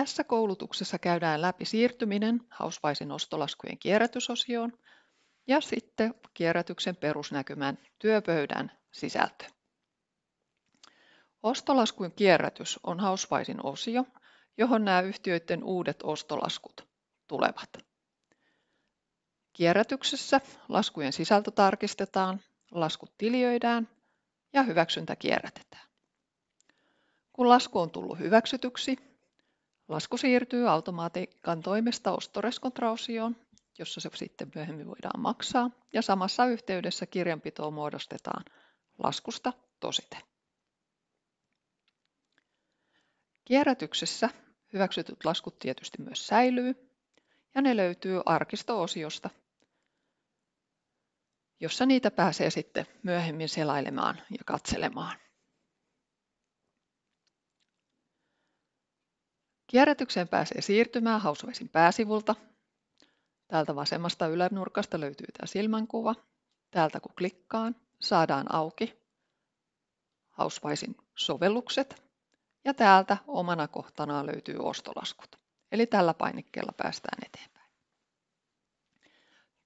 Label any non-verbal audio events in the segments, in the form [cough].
Tässä koulutuksessa käydään läpi siirtyminen hausvaisin ostolaskujen kierrätysosioon ja sitten kierrätyksen perusnäkymän työpöydän sisältö. Ostolaskujen kierrätys on hausvaisin osio, johon nämä yhtiöiden uudet ostolaskut tulevat. Kierrätyksessä laskujen sisältö tarkistetaan, laskut tiliöidään ja hyväksyntä kierrätetään. Kun lasku on tullut hyväksytyksi, Lasku siirtyy automaatiikan toimesta ostoreskontraosioon, jossa se sitten myöhemmin voidaan maksaa, ja samassa yhteydessä kirjanpitoa muodostetaan laskusta tosite. Kierrätyksessä hyväksytyt laskut tietysti myös säilyy, ja ne löytyy arkisto-osiosta, jossa niitä pääsee sitten myöhemmin selailemaan ja katselemaan. Kierrätykseen pääsee siirtymään Hausuvesin pääsivulta. Täältä vasemmasta ylänurkasta löytyy tämä silmänkuva. Täältä kun klikkaan, saadaan auki Hausvaisin sovellukset. Ja täältä omana kohtanaan löytyy ostolaskut. Eli tällä painikkeella päästään eteenpäin.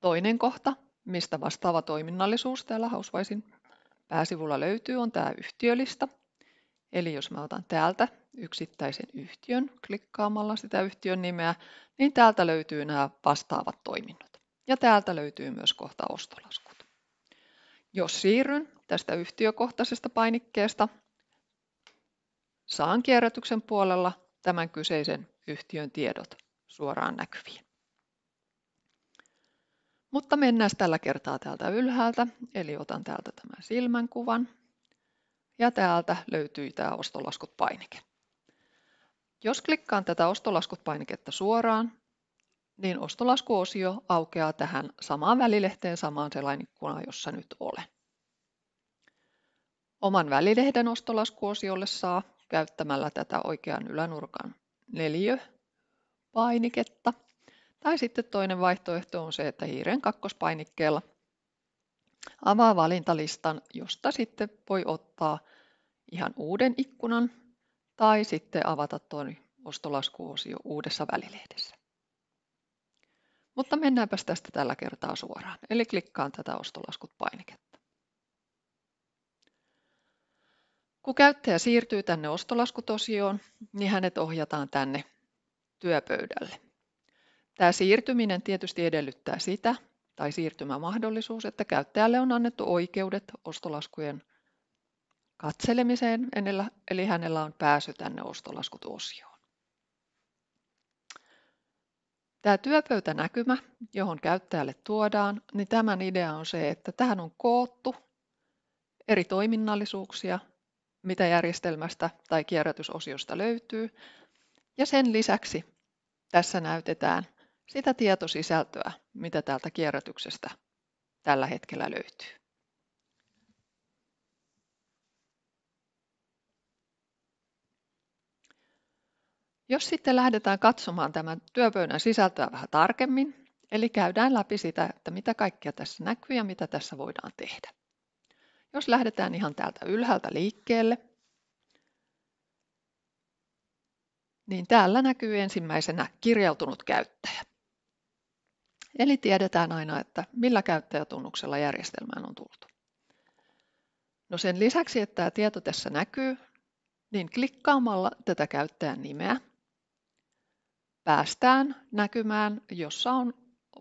Toinen kohta, mistä vastaava toiminnallisuus täällä Hausvaisin pääsivulla löytyy, on tämä yhtiölista. Eli jos mä otan täältä yksittäisen yhtiön klikkaamalla sitä yhtiön nimeä, niin täältä löytyy nämä vastaavat toiminnot. Ja täältä löytyy myös kohta ostolaskut. Jos siirryn tästä yhtiökohtaisesta painikkeesta, saan kierrätyksen puolella tämän kyseisen yhtiön tiedot suoraan näkyviin. Mutta mennään tällä kertaa täältä ylhäältä, eli otan täältä tämän silmänkuvan. Ja täältä löytyy tämä ostolaskut painike. Jos klikkaan tätä ostolaskut-painiketta suoraan, niin ostolaskuosio aukeaa tähän samaan välilehteen samaan selainikkunaan, jossa nyt olen. Oman välilehden ostolaskuosiolle saa käyttämällä tätä oikean ylänurkan neliöpainiketta Tai sitten toinen vaihtoehto on se, että hiiren kakkospainikkeella avaa valintalistan, josta sitten voi ottaa ihan uuden ikkunan, tai sitten avata tuon ostolaskuosio uudessa välilehdessä. Mutta mennäänpäs tästä tällä kertaa suoraan, eli klikkaan tätä ostolaskut-painiketta. Kun käyttäjä siirtyy tänne ostolaskutosioon, niin hänet ohjataan tänne työpöydälle. Tämä siirtyminen tietysti edellyttää sitä, tai siirtymämahdollisuus, että käyttäjälle on annettu oikeudet ostolaskujen katselemiseen, eli hänellä on pääsy tänne ostolaskutuosioon. Tämä työpöytänäkymä, johon käyttäjälle tuodaan, niin tämän idea on se, että tähän on koottu eri toiminnallisuuksia, mitä järjestelmästä tai kierrätysosiosta löytyy. Ja sen lisäksi tässä näytetään sitä tietosisältöä, mitä täältä kierrätyksestä tällä hetkellä löytyy. Jos sitten lähdetään katsomaan tämän työpöydän sisältöä vähän tarkemmin, eli käydään läpi sitä, että mitä kaikkea tässä näkyy ja mitä tässä voidaan tehdä. Jos lähdetään ihan täältä ylhäältä liikkeelle, niin täällä näkyy ensimmäisenä kirjautunut käyttäjä. Eli tiedetään aina, että millä käyttäjätunnuksella järjestelmään on tultu. No sen lisäksi, että tämä tieto tässä näkyy, niin klikkaamalla tätä käyttäjän nimeä päästään näkymään, jossa on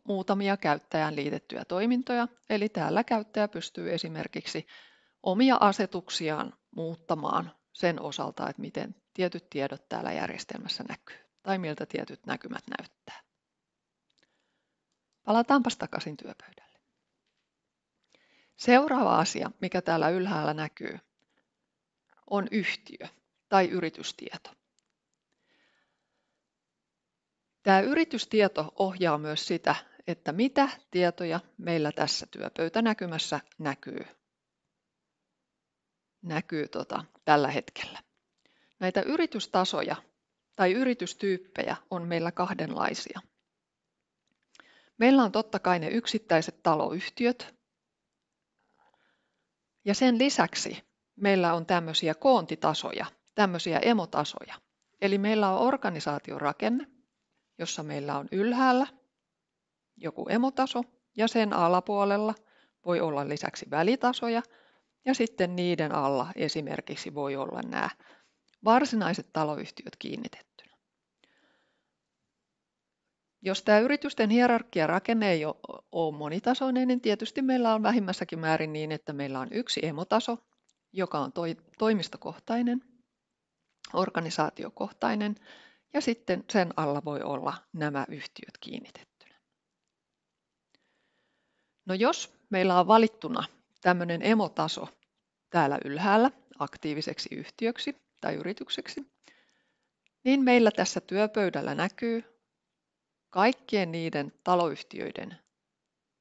muutamia käyttäjään liitettyjä toimintoja. Eli täällä käyttäjä pystyy esimerkiksi omia asetuksiaan muuttamaan sen osalta, että miten tietyt tiedot täällä järjestelmässä näkyy tai miltä tietyt näkymät näyttää. Palataanpas takaisin työpöydälle. Seuraava asia, mikä täällä ylhäällä näkyy, on yhtiö tai yritystieto. Tämä yritystieto ohjaa myös sitä, että mitä tietoja meillä tässä työpöytänäkymässä näkyy, näkyy tota, tällä hetkellä. Näitä yritystasoja tai yritystyyppejä on meillä kahdenlaisia. Meillä on totta kai ne yksittäiset taloyhtiöt. Ja sen lisäksi meillä on tämmöisiä koontitasoja, tämmöisiä emotasoja. Eli meillä on organisaatiorakenne, jossa meillä on ylhäällä joku emotaso ja sen alapuolella voi olla lisäksi välitasoja ja sitten niiden alla esimerkiksi voi olla nämä varsinaiset taloyhtiöt kiinnitettynä. Jos tämä yritysten rakenne ei ole monitasoinen, niin tietysti meillä on vähimmässäkin määrin niin, että meillä on yksi emotaso, joka on toimistokohtainen, organisaatiokohtainen, ja sitten sen alla voi olla nämä yhtiöt kiinnitettynä. No jos meillä on valittuna tämmöinen emotaso täällä ylhäällä aktiiviseksi yhtiöksi tai yritykseksi, niin meillä tässä työpöydällä näkyy kaikkien niiden taloyhtiöiden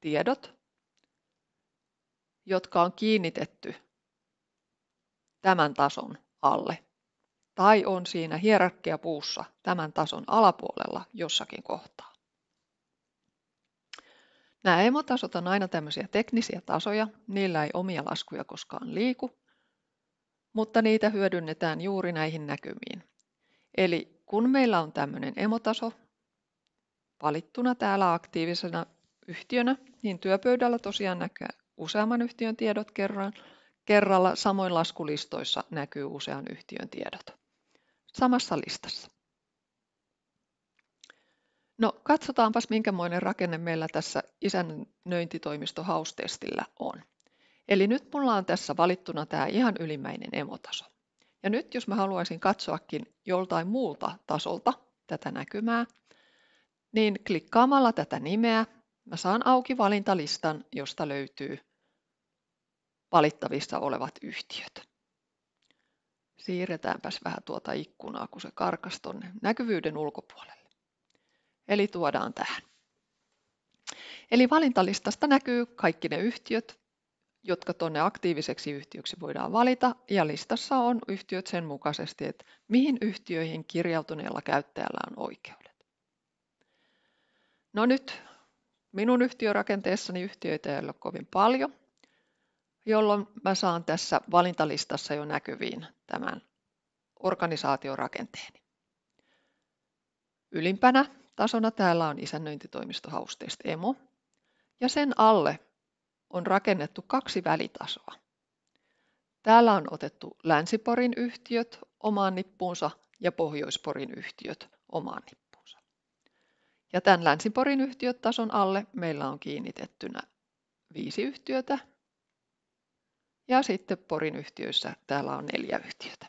tiedot, jotka on kiinnitetty tämän tason alle tai on siinä hierarkkiapuussa tämän tason alapuolella jossakin kohtaa. Nämä emotasot on aina tämmöisiä teknisiä tasoja, niillä ei omia laskuja koskaan liiku, mutta niitä hyödynnetään juuri näihin näkymiin. Eli kun meillä on tämmöinen emotaso valittuna täällä aktiivisena yhtiönä, niin työpöydällä tosiaan näkyy useamman yhtiön tiedot kerran, kerralla, samoin laskulistoissa näkyy usean yhtiön tiedot samassa listassa. No katsotaanpas minkämoinen rakenne meillä tässä isännöintitoimisto haustestillä on. Eli nyt mulla on tässä valittuna tämä ihan ylimmäinen emotaso. Ja nyt jos mä haluaisin katsoakin joltain muulta tasolta tätä näkymää, niin klikkaamalla tätä nimeä mä saan auki valintalistan, josta löytyy valittavissa olevat yhtiöt siirretäänpäs vähän tuota ikkunaa, kun se karkas tuonne näkyvyyden ulkopuolelle. Eli tuodaan tähän. Eli valintalistasta näkyy kaikki ne yhtiöt, jotka tuonne aktiiviseksi yhtiöksi voidaan valita, ja listassa on yhtiöt sen mukaisesti, että mihin yhtiöihin kirjautuneella käyttäjällä on oikeudet. No nyt minun yhtiörakenteessani yhtiöitä ei ole kovin paljon, jolloin mä saan tässä valintalistassa jo näkyviin tämän organisaatiorakenteeni. Ylimpänä tasona täällä on isännöintitoimisto Hausteist Emo, ja sen alle on rakennettu kaksi välitasoa. Täällä on otettu Länsiporin yhtiöt omaan nippuunsa ja Pohjoisporin yhtiöt omaan nippuunsa. Ja tämän Länsiporin yhtiötason alle meillä on kiinnitettynä viisi yhtiötä, ja sitten Porin yhtiöissä täällä on neljä yhtiötä.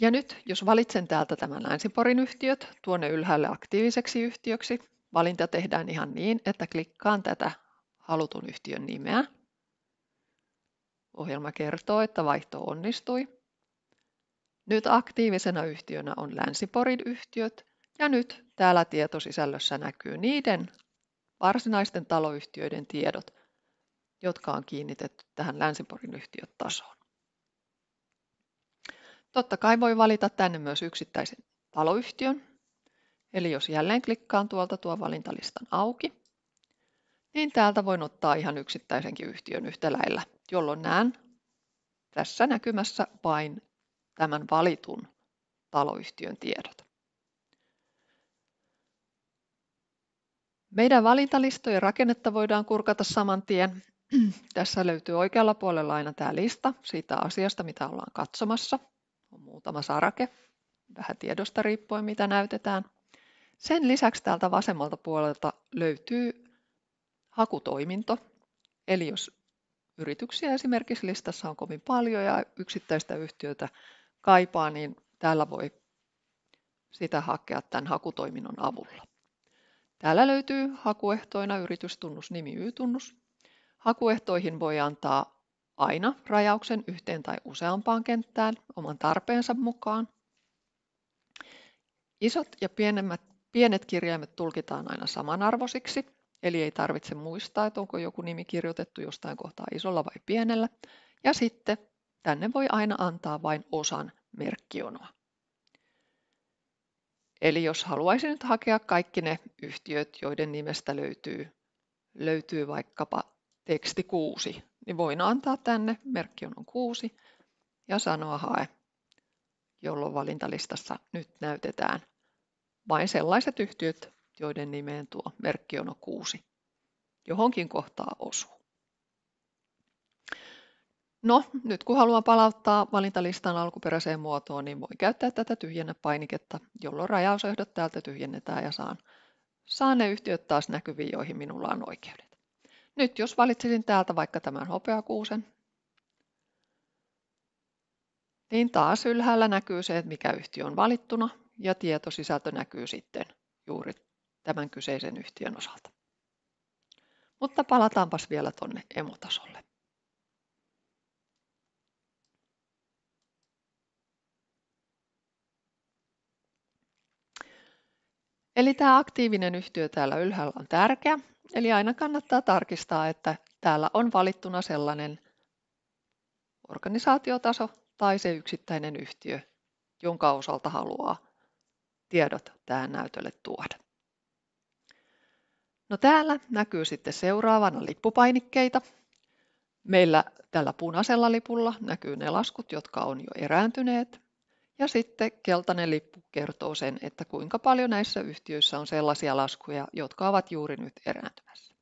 Ja nyt, jos valitsen täältä tämän länsiporin yhtiöt tuonne ylhäälle aktiiviseksi yhtiöksi, valinta tehdään ihan niin, että klikkaan tätä halutun yhtiön nimeä. Ohjelma kertoo, että vaihto onnistui. Nyt aktiivisena yhtiönä on länsiporin yhtiöt ja nyt täällä tietosisällössä näkyy niiden varsinaisten taloyhtiöiden tiedot, jotka on kiinnitetty tähän Länsiporin yhtiötasoon. Totta kai voi valita tänne myös yksittäisen taloyhtiön, eli jos jälleen klikkaan tuolta tuo valintalistan auki, niin täältä voin ottaa ihan yksittäisenkin yhtiön yhtä lailla, jolloin näen tässä näkymässä vain tämän valitun taloyhtiön tiedot. Meidän valintalistojen rakennetta voidaan kurkata saman tien. [clears throat] Tässä löytyy oikealla puolella aina tämä lista siitä asiasta, mitä ollaan katsomassa. On muutama sarake, vähän tiedosta riippuen mitä näytetään. Sen lisäksi täältä vasemmalta puolelta löytyy hakutoiminto. Eli jos yrityksiä esimerkiksi listassa on kovin paljon ja yksittäistä yhtiötä kaipaa, niin täällä voi sitä hakea tämän hakutoiminnon avulla. Täällä löytyy hakuehtoina yritystunnus, nimi, Y-tunnus. Hakuehtoihin voi antaa aina rajauksen yhteen tai useampaan kenttään oman tarpeensa mukaan. Isot ja pienemmät, pienet kirjaimet tulkitaan aina samanarvoisiksi, eli ei tarvitse muistaa, että onko joku nimi kirjoitettu jostain kohtaa isolla vai pienellä. Ja sitten tänne voi aina antaa vain osan merkkionoa. Eli jos haluaisin nyt hakea kaikki ne yhtiöt, joiden nimestä löytyy, löytyy vaikkapa teksti 6, niin voin antaa tänne, merkki on 6, ja sanoa hae, jolloin valintalistassa nyt näytetään vain sellaiset yhtiöt, joiden nimeen tuo merkki on 6 johonkin kohtaa osuu. No, nyt kun haluan palauttaa valintalistan alkuperäiseen muotoon, niin voi käyttää tätä tyhjennä-painiketta, jolloin rajausehdot täältä tyhjennetään ja saan, saan ne yhtiöt taas näkyviin, joihin minulla on oikeudet. Nyt jos valitsisin täältä vaikka tämän hopeakuusen, niin taas ylhäällä näkyy se, että mikä yhtiö on valittuna ja tietosisältö näkyy sitten juuri tämän kyseisen yhtiön osalta. Mutta palataanpas vielä tuonne emotasolle. Eli tämä aktiivinen yhtiö täällä ylhäällä on tärkeä, eli aina kannattaa tarkistaa, että täällä on valittuna sellainen organisaatiotaso tai se yksittäinen yhtiö, jonka osalta haluaa tiedot tähän näytölle tuoda. No täällä näkyy sitten seuraavana lippupainikkeita. Meillä tällä punaisella lipulla näkyy ne laskut, jotka on jo erääntyneet. Ja sitten keltainen lippu kertoo sen, että kuinka paljon näissä yhtiöissä on sellaisia laskuja, jotka ovat juuri nyt erääntymässä.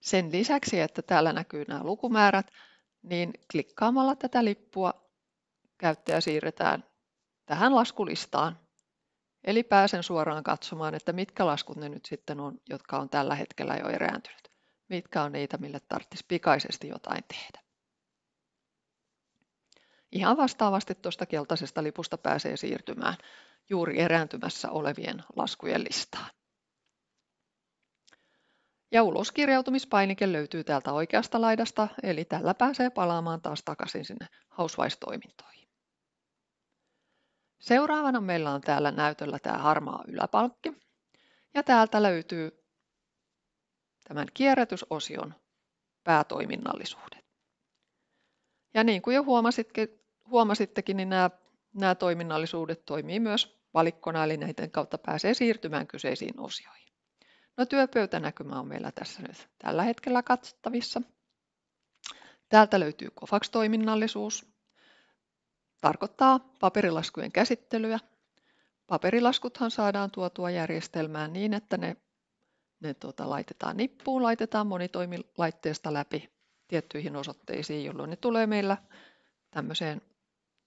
Sen lisäksi, että täällä näkyy nämä lukumäärät, niin klikkaamalla tätä lippua käyttäjä siirretään tähän laskulistaan. Eli pääsen suoraan katsomaan, että mitkä laskut ne nyt sitten on, jotka on tällä hetkellä jo erääntynyt. Mitkä on niitä, mille tarvitsisi pikaisesti jotain tehdä. Ihan vastaavasti tuosta keltaisesta lipusta pääsee siirtymään juuri erääntymässä olevien laskujen listaan. Ja uloskirjautumispainike löytyy täältä oikeasta laidasta, eli tällä pääsee palaamaan taas takaisin sinne hausvaistoimintoihin. Seuraavana meillä on täällä näytöllä tämä harmaa yläpalkki. Ja täältä löytyy tämän kierrätysosion päätoiminnallisuudet. Ja niin kuin jo huomasitkin, huomasittekin, niin nämä, nämä toiminnallisuudet toimii myös valikkona, eli näiden kautta pääsee siirtymään kyseisiin osioihin. No työpöytänäkymä on meillä tässä nyt tällä hetkellä katsottavissa. Täältä löytyy COFAX-toiminnallisuus. Tarkoittaa paperilaskujen käsittelyä. Paperilaskuthan saadaan tuotua järjestelmään niin, että ne, ne tuota, laitetaan nippuun, laitetaan monitoimilaitteesta läpi tiettyihin osoitteisiin, jolloin ne tulee meillä tämmöiseen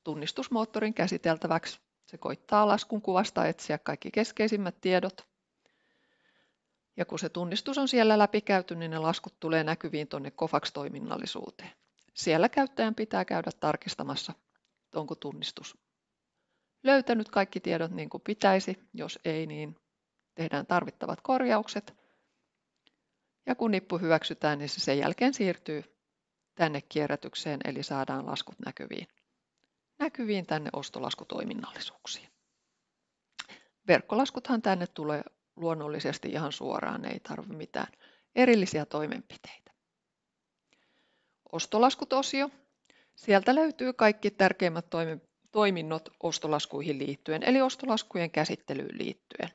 tunnistusmoottorin käsiteltäväksi. Se koittaa laskun kuvasta etsiä kaikki keskeisimmät tiedot. Ja kun se tunnistus on siellä läpikäyty, niin ne laskut tulee näkyviin tuonne COFAX-toiminnallisuuteen. Siellä käyttäjän pitää käydä tarkistamassa, onko tunnistus löytänyt kaikki tiedot niin kuin pitäisi. Jos ei, niin tehdään tarvittavat korjaukset. Ja kun nippu hyväksytään, niin se sen jälkeen siirtyy tänne kierrätykseen, eli saadaan laskut näkyviin näkyviin tänne ostolaskutoiminnallisuuksiin. Verkkolaskuthan tänne tulee luonnollisesti ihan suoraan, ei tarvitse mitään erillisiä toimenpiteitä. Ostolaskutosio. Sieltä löytyy kaikki tärkeimmät toiminnot ostolaskuihin liittyen, eli ostolaskujen käsittelyyn liittyen.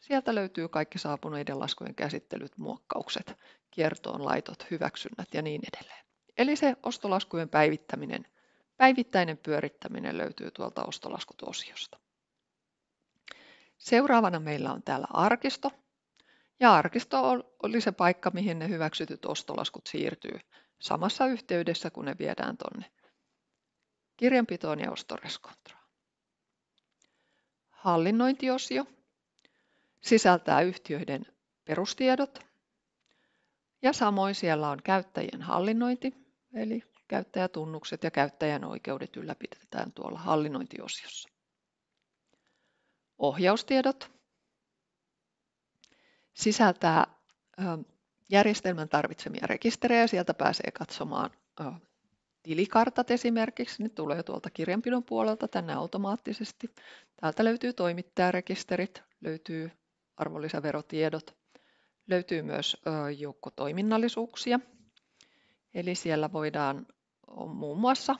Sieltä löytyy kaikki saapuneiden laskujen käsittelyt, muokkaukset, kiertoon laitot, hyväksynnät ja niin edelleen. Eli se ostolaskujen päivittäminen Päivittäinen pyörittäminen löytyy tuolta ostolaskutosiosta. Seuraavana meillä on täällä arkisto. Ja arkisto oli se paikka, mihin ne hyväksytyt ostolaskut siirtyy samassa yhteydessä, kun ne viedään tuonne kirjanpitoon ja ostoreskontraan. Hallinnointiosio sisältää yhtiöiden perustiedot ja samoin siellä on käyttäjien hallinnointi, eli Käyttäjätunnukset ja käyttäjän oikeudet ylläpidetään tuolla hallinnointiosiossa. Ohjaustiedot sisältää järjestelmän tarvitsemia rekisterejä. Sieltä pääsee katsomaan tilikartat esimerkiksi. Ne tulee tuolta kirjanpidon puolelta tänne automaattisesti. Täältä löytyy toimittajarekisterit, löytyy arvonlisäverotiedot, löytyy myös joukko toiminnallisuuksia. Eli siellä voidaan on muun muassa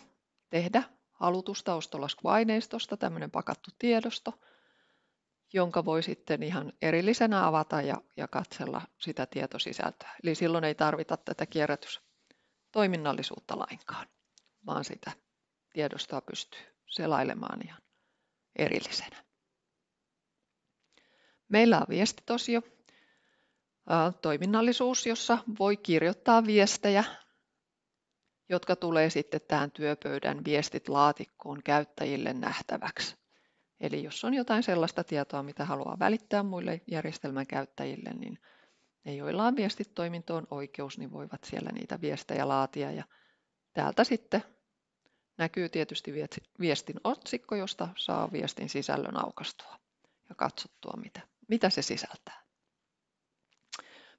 tehdä halutusta ostolaskuaineistosta tämmöinen pakattu tiedosto, jonka voi sitten ihan erillisenä avata ja, ja katsella sitä tietosisältöä. Eli silloin ei tarvita tätä kierrätystoiminnallisuutta lainkaan, vaan sitä tiedostoa pystyy selailemaan ihan erillisenä. Meillä on viestitosio, toiminnallisuus, jossa voi kirjoittaa viestejä jotka tulee sitten tähän työpöydän viestit laatikkoon käyttäjille nähtäväksi. Eli jos on jotain sellaista tietoa, mitä haluaa välittää muille järjestelmän käyttäjille, niin ne, joilla on viestitoimintoon oikeus, niin voivat siellä niitä viestejä laatia. Ja täältä sitten näkyy tietysti viestin otsikko, josta saa viestin sisällön aukastua ja katsottua, mitä, mitä se sisältää.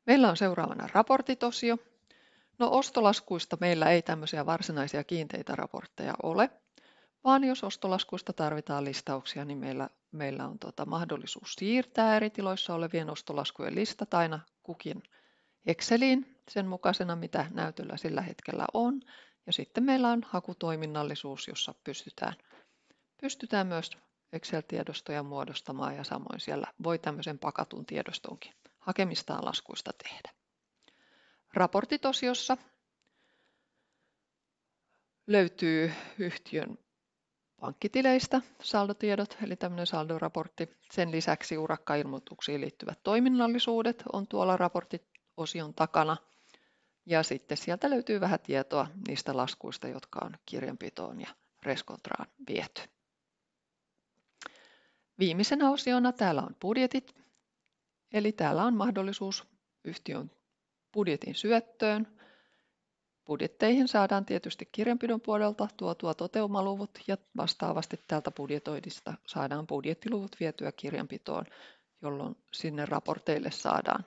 Meillä on seuraavana raportitosio, No ostolaskuista meillä ei tämmöisiä varsinaisia kiinteitä raportteja ole, vaan jos ostolaskuista tarvitaan listauksia, niin meillä, meillä on tota mahdollisuus siirtää eri tiloissa olevien ostolaskujen listat aina kukin Exceliin sen mukaisena, mitä näytöllä sillä hetkellä on. Ja sitten meillä on hakutoiminnallisuus, jossa pystytään, pystytään myös Excel-tiedostoja muodostamaan ja samoin siellä voi tämmöisen pakatun tiedostonkin hakemistaan laskuista tehdä raportitosiossa löytyy yhtiön pankkitileistä saldotiedot, eli tämmöinen saldoraportti. Sen lisäksi urakkailmoituksiin liittyvät toiminnallisuudet on tuolla raporttiosion takana. Ja sitten sieltä löytyy vähän tietoa niistä laskuista, jotka on kirjanpitoon ja reskontraan viety. Viimeisenä osiona täällä on budjetit, eli täällä on mahdollisuus yhtiön budjetin syöttöön. Budjetteihin saadaan tietysti kirjanpidon puolelta tuotua toteumaluvut ja vastaavasti täältä budjetoidista saadaan budjettiluvut vietyä kirjanpitoon, jolloin sinne raporteille saadaan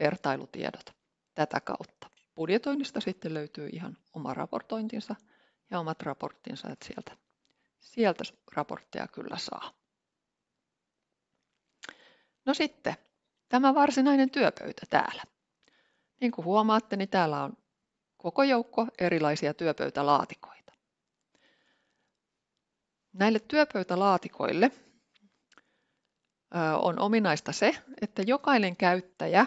vertailutiedot tätä kautta. Budjetoinnista sitten löytyy ihan oma raportointinsa ja omat raporttinsa, että sieltä, sieltä raportteja kyllä saa. No sitten tämä varsinainen työpöytä täällä. Niin kuin huomaatte, niin täällä on koko joukko erilaisia työpöytälaatikoita. Näille työpöytälaatikoille on ominaista se, että jokainen käyttäjä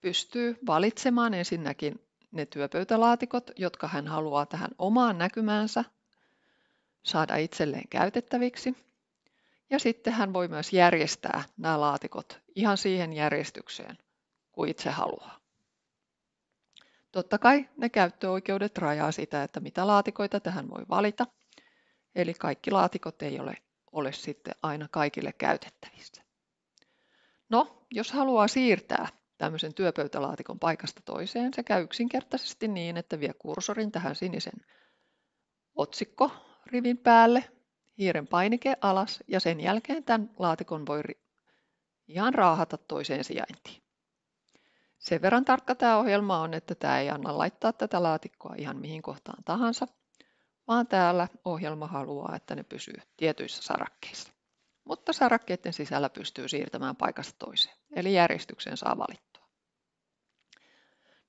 pystyy valitsemaan ensinnäkin ne työpöytälaatikot, jotka hän haluaa tähän omaan näkymäänsä saada itselleen käytettäviksi. Ja sitten hän voi myös järjestää nämä laatikot ihan siihen järjestykseen, kuin itse haluaa. Totta kai ne käyttöoikeudet rajaa sitä, että mitä laatikoita tähän voi valita. Eli kaikki laatikot ei ole, ole sitten aina kaikille käytettävissä. No, jos haluaa siirtää tämmöisen työpöytälaatikon paikasta toiseen, se käy yksinkertaisesti niin, että vie kursorin tähän sinisen otsikkorivin päälle, hiiren painike alas ja sen jälkeen tämän laatikon voi ihan raahata toiseen sijaintiin. Sen verran tarkka tämä ohjelma on, että tämä ei anna laittaa tätä laatikkoa ihan mihin kohtaan tahansa, vaan täällä ohjelma haluaa, että ne pysyy tietyissä sarakkeissa. Mutta sarakkeiden sisällä pystyy siirtämään paikasta toiseen, eli järjestyksen saa valittua.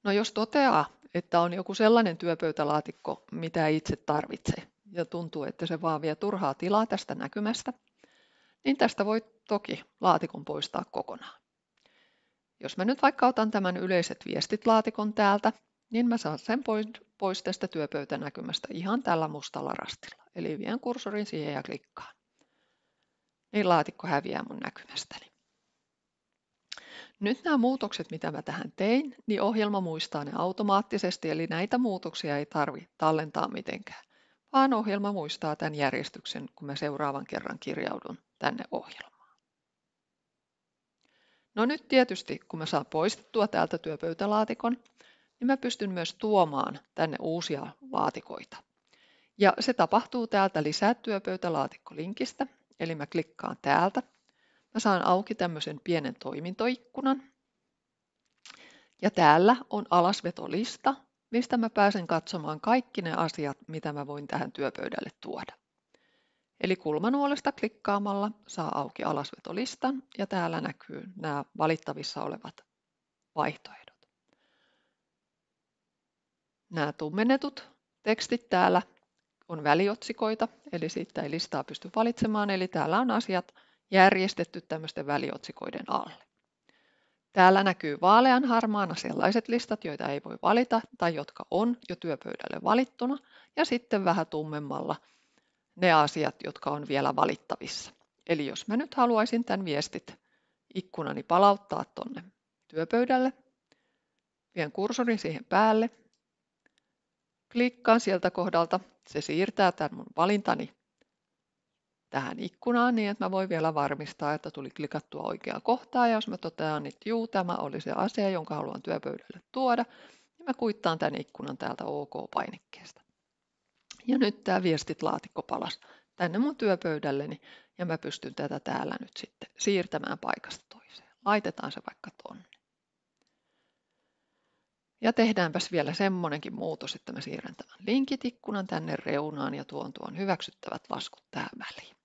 No jos toteaa, että on joku sellainen työpöytälaatikko, mitä itse tarvitsee, ja tuntuu, että se vaan vie turhaa tilaa tästä näkymästä, niin tästä voi toki laatikon poistaa kokonaan. Jos mä nyt vaikka otan tämän yleiset viestit laatikon täältä, niin mä saan sen pois tästä työpöytänäkymästä ihan tällä mustalla rastilla. Eli vien kursorin siihen ja klikkaan. Niin laatikko häviää mun näkymästäni. Nyt nämä muutokset, mitä mä tähän tein, niin ohjelma muistaa ne automaattisesti, eli näitä muutoksia ei tarvi tallentaa mitenkään, vaan ohjelma muistaa tämän järjestyksen, kun mä seuraavan kerran kirjaudun tänne ohjelmaan. No nyt tietysti, kun mä saan poistettua täältä työpöytälaatikon, niin mä pystyn myös tuomaan tänne uusia laatikoita. Ja se tapahtuu täältä lisää työpöytälaatikko-linkistä, eli mä klikkaan täältä. Mä saan auki tämmöisen pienen toimintoikkunan. Ja täällä on alasvetolista, mistä mä pääsen katsomaan kaikki ne asiat, mitä mä voin tähän työpöydälle tuoda. Eli kulmanuolesta klikkaamalla saa auki alasvetolistan ja täällä näkyy nämä valittavissa olevat vaihtoehdot. Nämä tummennetut tekstit täällä on väliotsikoita, eli siitä ei listaa pysty valitsemaan, eli täällä on asiat järjestetty tämmöisten väliotsikoiden alle. Täällä näkyy vaalean harmaana sellaiset listat, joita ei voi valita tai jotka on jo työpöydälle valittuna, ja sitten vähän tummemmalla ne asiat, jotka on vielä valittavissa. Eli jos mä nyt haluaisin tämän viestit ikkunani palauttaa tuonne työpöydälle, vien kursorin siihen päälle, klikkaan sieltä kohdalta, se siirtää tämän mun valintani tähän ikkunaan niin, että mä voin vielä varmistaa, että tuli klikattua oikeaa kohtaa. Ja jos mä totean, että juu, tämä oli se asia, jonka haluan työpöydälle tuoda, niin mä kuittaan tämän ikkunan täältä OK-painikkeesta. Ja nyt tämä viestit laatikko palas tänne mun työpöydälleni ja mä pystyn tätä täällä nyt sitten siirtämään paikasta toiseen. Laitetaan se vaikka tonne. Ja tehdäänpäs vielä semmonenkin muutos, että mä siirrän tämän linkitikkunan tänne reunaan ja tuon tuon hyväksyttävät laskut tähän väliin.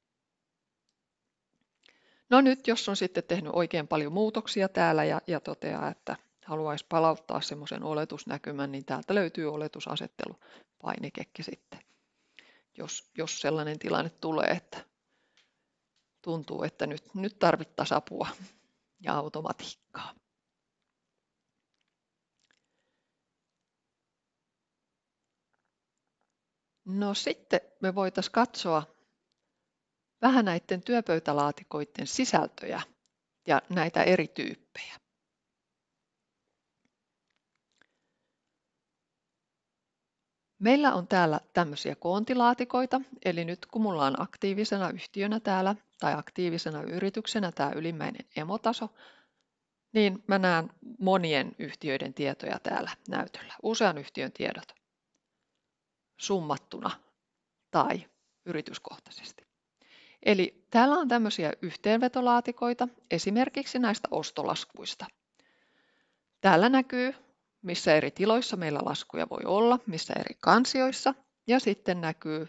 No nyt, jos on sitten tehnyt oikein paljon muutoksia täällä ja, ja toteaa, että haluaisi palauttaa semmoisen oletusnäkymän, niin täältä löytyy oletusasettelu painikekin sitten jos, jos sellainen tilanne tulee, että tuntuu, että nyt, nyt tarvittaisiin apua ja automatiikkaa. No sitten me voitaisiin katsoa vähän näiden työpöytälaatikoiden sisältöjä ja näitä eri tyyppejä. Meillä on täällä tämmöisiä koontilaatikoita, eli nyt kun mulla on aktiivisena yhtiönä täällä tai aktiivisena yrityksenä tämä ylimmäinen emotaso, niin mä näen monien yhtiöiden tietoja täällä näytöllä, usean yhtiön tiedot summattuna tai yrityskohtaisesti. Eli täällä on tämmöisiä yhteenvetolaatikoita esimerkiksi näistä ostolaskuista. Täällä näkyy missä eri tiloissa meillä laskuja voi olla, missä eri kansioissa. Ja sitten näkyy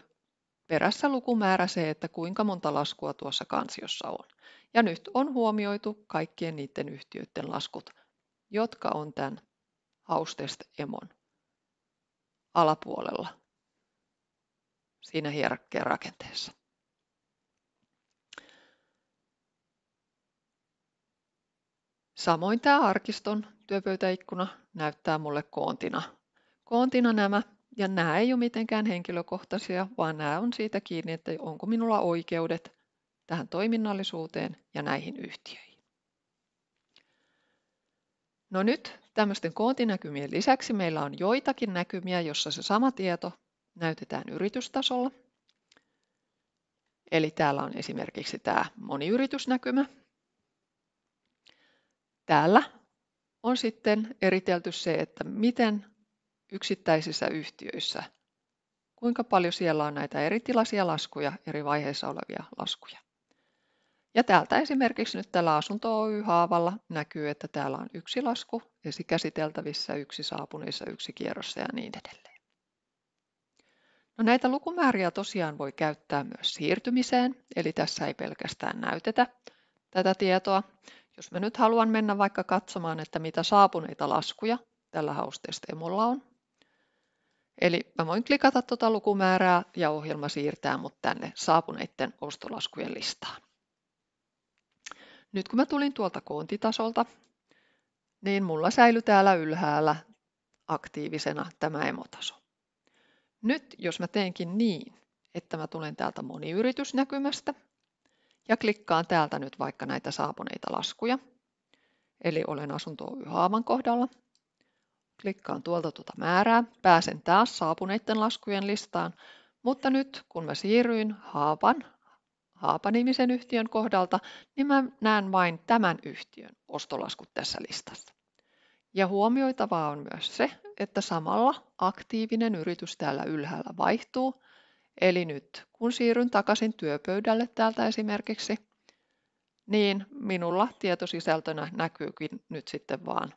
perässä lukumäärä se, että kuinka monta laskua tuossa kansiossa on. Ja nyt on huomioitu kaikkien niiden yhtiöiden laskut, jotka on tämän haustest-emon alapuolella siinä hierarkian rakenteessa. Samoin tämä arkiston Työpöytäikkuna näyttää mulle koontina. Koontina nämä, ja nämä ei ole mitenkään henkilökohtaisia, vaan nämä on siitä kiinni, että onko minulla oikeudet tähän toiminnallisuuteen ja näihin yhtiöihin. No nyt tämmöisten koontinäkymien lisäksi meillä on joitakin näkymiä, jossa se sama tieto näytetään yritystasolla. Eli täällä on esimerkiksi tämä moniyritysnäkymä. Täällä on sitten eritelty se, että miten yksittäisissä yhtiöissä, kuinka paljon siellä on näitä eritilaisia laskuja, eri vaiheissa olevia laskuja. Ja täältä esimerkiksi nyt täällä Asunto Oy-haavalla näkyy, että täällä on yksi lasku, esi käsiteltävissä, yksi saapuneissa, yksi kierrossa ja niin edelleen. No näitä lukumääriä tosiaan voi käyttää myös siirtymiseen, eli tässä ei pelkästään näytetä tätä tietoa, jos mä nyt haluan mennä vaikka katsomaan, että mitä saapuneita laskuja tällä hausteestemolla on, Eli mä voin klikata tuota lukumäärää ja ohjelma siirtää mut tänne saapuneiden ostolaskujen listaan. Nyt kun mä tulin tuolta koontitasolta, niin mulla säilyy täällä ylhäällä aktiivisena tämä emotaso. Nyt jos mä teenkin niin, että mä tulen täältä moniyritysnäkymästä ja klikkaan täältä nyt vaikka näitä saapuneita laskuja. Eli olen asunto Haavan kohdalla. Klikkaan tuolta tuota määrää. Pääsen taas saapuneiden laskujen listaan. Mutta nyt kun mä siirryin Haapan, Haapa-nimisen yhtiön kohdalta, niin mä näen vain tämän yhtiön ostolaskut tässä listassa. Ja huomioitavaa on myös se, että samalla aktiivinen yritys täällä ylhäällä vaihtuu – Eli nyt, kun siirryn takaisin työpöydälle täältä esimerkiksi, niin minulla tietosisältönä näkyykin nyt sitten vaan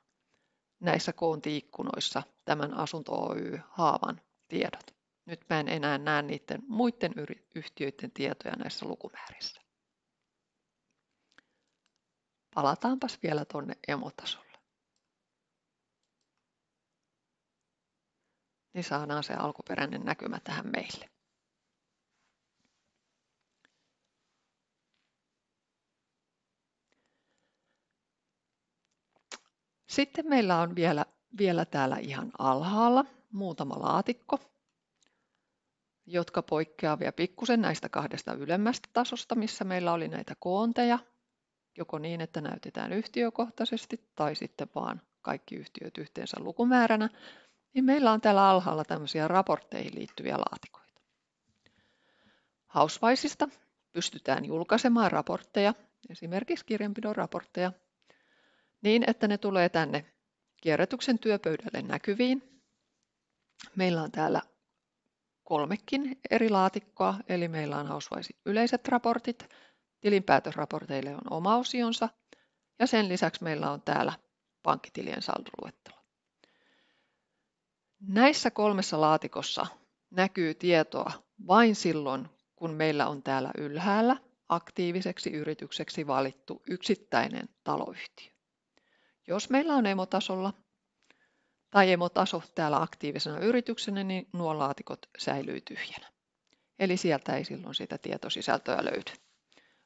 näissä koontiikkunoissa tämän Asunto Oy-haavan tiedot. Nyt mä en enää näe niiden muiden yhtiöiden tietoja näissä lukumäärissä. Palataanpas vielä tuonne emotasolle. Niin saadaan se alkuperäinen näkymä tähän meille. Sitten meillä on vielä, vielä täällä ihan alhaalla muutama laatikko, jotka poikkeavat vielä pikkusen näistä kahdesta ylemmästä tasosta, missä meillä oli näitä koonteja, joko niin, että näytetään yhtiökohtaisesti tai sitten vaan kaikki yhtiöt yhteensä lukumääränä, niin meillä on täällä alhaalla tämmöisiä raportteihin liittyviä laatikoita. Hausvaisista pystytään julkaisemaan raportteja, esimerkiksi kirjanpidon raportteja niin, että ne tulee tänne kierrätyksen työpöydälle näkyviin. Meillä on täällä kolmekin eri laatikkoa, eli meillä on hausvaisi yleiset raportit, tilinpäätösraporteille on oma osionsa, ja sen lisäksi meillä on täällä pankkitilien saldoluettelo. Näissä kolmessa laatikossa näkyy tietoa vain silloin, kun meillä on täällä ylhäällä aktiiviseksi yritykseksi valittu yksittäinen taloyhtiö. Jos meillä on emotasolla tai emotaso täällä aktiivisena yrityksenä, niin nuo laatikot säilyy tyhjänä. Eli sieltä ei silloin sitä tietosisältöä löydy.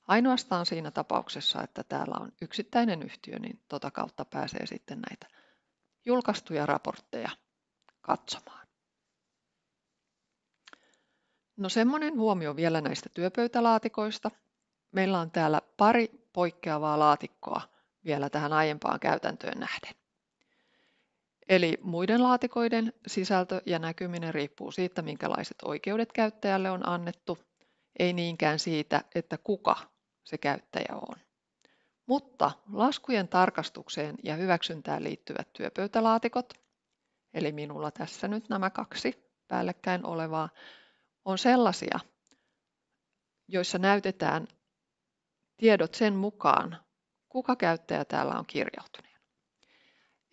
Ainoastaan siinä tapauksessa, että täällä on yksittäinen yhtiö, niin tota kautta pääsee sitten näitä julkaistuja raportteja katsomaan. No semmoinen huomio vielä näistä työpöytälaatikoista. Meillä on täällä pari poikkeavaa laatikkoa – vielä tähän aiempaan käytäntöön nähden. Eli muiden laatikoiden sisältö ja näkyminen riippuu siitä, minkälaiset oikeudet käyttäjälle on annettu, ei niinkään siitä, että kuka se käyttäjä on. Mutta laskujen tarkastukseen ja hyväksyntään liittyvät työpöytälaatikot, eli minulla tässä nyt nämä kaksi päällekkäin olevaa, on sellaisia, joissa näytetään tiedot sen mukaan, kuka käyttäjä täällä on kirjautunut.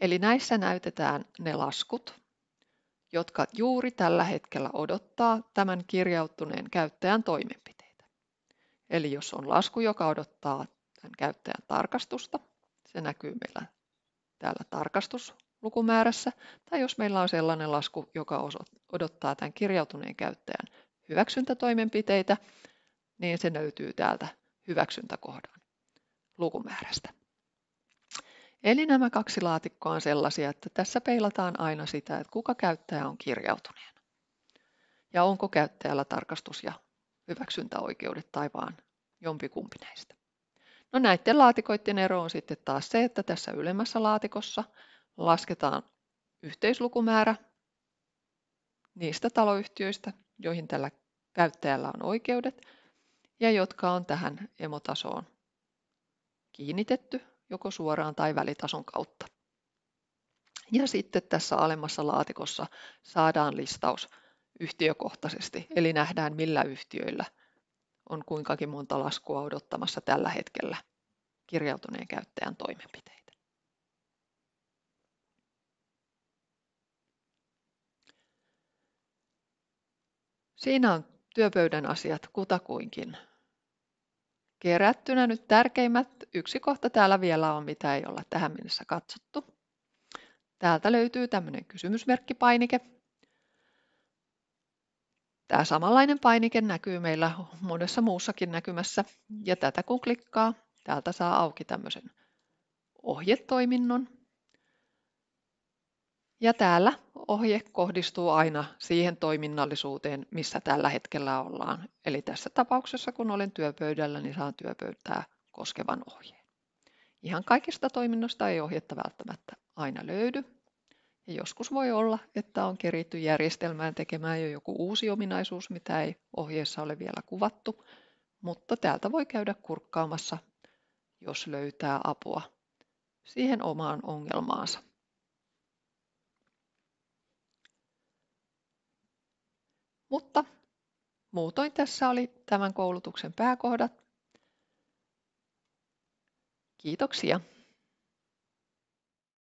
Eli näissä näytetään ne laskut, jotka juuri tällä hetkellä odottaa tämän kirjautuneen käyttäjän toimenpiteitä. Eli jos on lasku, joka odottaa tämän käyttäjän tarkastusta, se näkyy meillä täällä tarkastuslukumäärässä, tai jos meillä on sellainen lasku, joka odottaa tämän kirjautuneen käyttäjän hyväksyntätoimenpiteitä, niin se löytyy täältä hyväksyntäkohdan lukumäärästä. Eli nämä kaksi laatikkoa on sellaisia, että tässä peilataan aina sitä, että kuka käyttäjä on kirjautuneena. Ja onko käyttäjällä tarkastus- ja hyväksyntäoikeudet tai vaan jompikumpi näistä. No näiden laatikoiden ero on sitten taas se, että tässä ylemmässä laatikossa lasketaan yhteislukumäärä niistä taloyhtiöistä, joihin tällä käyttäjällä on oikeudet ja jotka on tähän emotasoon kiinnitetty joko suoraan tai välitason kautta. Ja sitten tässä alemmassa laatikossa saadaan listaus yhtiökohtaisesti, eli nähdään millä yhtiöillä on kuinkakin monta laskua odottamassa tällä hetkellä kirjautuneen käyttäjän toimenpiteitä. Siinä on työpöydän asiat kutakuinkin kerättynä nyt tärkeimmät. Yksi kohta täällä vielä on, mitä ei olla tähän mennessä katsottu. Täältä löytyy tämmöinen kysymysmerkkipainike. Tämä samanlainen painike näkyy meillä monessa muussakin näkymässä. Ja tätä kun klikkaa, täältä saa auki tämmöisen ohjetoiminnon. Ja täällä ohje kohdistuu aina siihen toiminnallisuuteen, missä tällä hetkellä ollaan. Eli tässä tapauksessa, kun olen työpöydällä, niin saan työpöytää koskevan ohjeen. Ihan kaikista toiminnoista ei ohjetta välttämättä aina löydy. Ja joskus voi olla, että on keritty järjestelmään tekemään jo joku uusi ominaisuus, mitä ei ohjeessa ole vielä kuvattu, mutta täältä voi käydä kurkkaamassa, jos löytää apua siihen omaan ongelmaansa. Mutta muutoin tässä oli tämän koulutuksen pääkohdat. Kiitoksia.